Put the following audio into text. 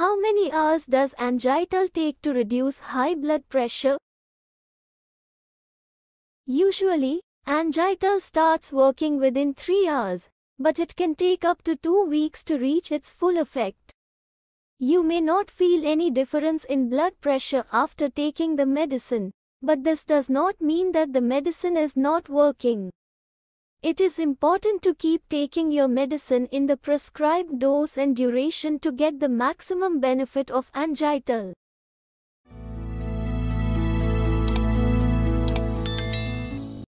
How many hours does Angital take to reduce high blood pressure? Usually, Angital starts working within 3 hours, but it can take up to 2 weeks to reach its full effect. You may not feel any difference in blood pressure after taking the medicine, but this does not mean that the medicine is not working. It is important to keep taking your medicine in the prescribed dose and duration to get the maximum benefit of angital.